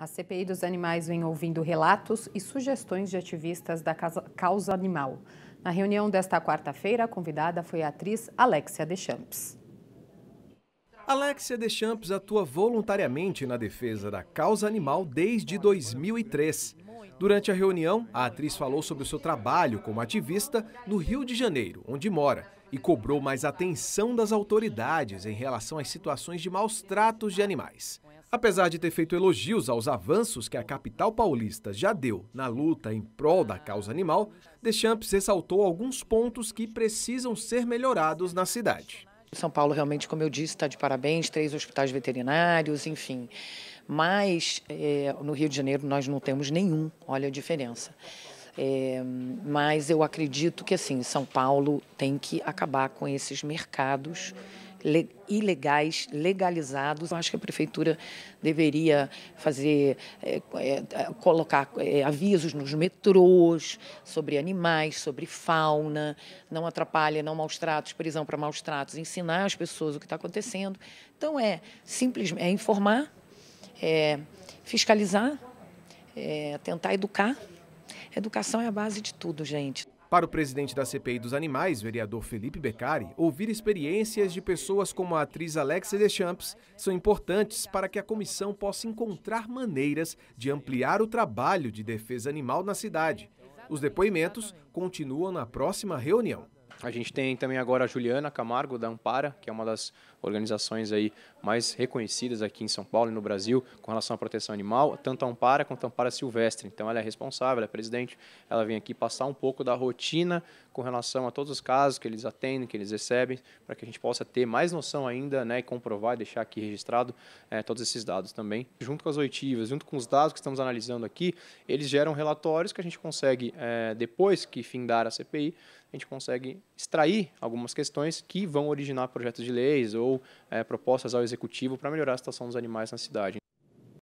A CPI dos animais vem ouvindo relatos e sugestões de ativistas da causa animal. Na reunião desta quarta-feira, a convidada foi a atriz Alexia Deschamps. Alexia Deschamps atua voluntariamente na defesa da causa animal desde 2003. Durante a reunião, a atriz falou sobre o seu trabalho como ativista no Rio de Janeiro, onde mora, e cobrou mais atenção das autoridades em relação às situações de maus tratos de animais. Apesar de ter feito elogios aos avanços que a capital paulista já deu na luta em prol da causa animal, Deschamps ressaltou alguns pontos que precisam ser melhorados na cidade. São Paulo realmente, como eu disse, está de parabéns, três hospitais veterinários, enfim. Mas é, no Rio de Janeiro nós não temos nenhum, olha a diferença. É, mas eu acredito que assim, São Paulo tem que acabar com esses mercados le ilegais legalizados. Eu acho que a prefeitura deveria fazer, é, é, colocar é, avisos nos metrôs sobre animais, sobre fauna, não atrapalha, não maus tratos, prisão para maus tratos, ensinar as pessoas o que está acontecendo. Então é simplesmente é informar, é fiscalizar, é tentar educar. Educação é a base de tudo, gente. Para o presidente da CPI dos Animais, vereador Felipe Beccari, ouvir experiências de pessoas como a atriz Alexia Deschamps são importantes para que a comissão possa encontrar maneiras de ampliar o trabalho de defesa animal na cidade. Os depoimentos continuam na próxima reunião. A gente tem também agora a Juliana Camargo da Ampara, que é uma das organizações aí mais reconhecidas aqui em São Paulo e no Brasil com relação à proteção animal, tanto a Ampara quanto a Ampara Silvestre. Então ela é responsável, ela é presidente, ela vem aqui passar um pouco da rotina com relação a todos os casos que eles atendem, que eles recebem, para que a gente possa ter mais noção ainda né, e comprovar e deixar aqui registrado é, todos esses dados também. Junto com as oitivas, junto com os dados que estamos analisando aqui, eles geram relatórios que a gente consegue, é, depois que findar a CPI, a gente consegue extrair algumas questões que vão originar projetos de leis ou é, propostas ao executivo para melhorar a situação dos animais na cidade.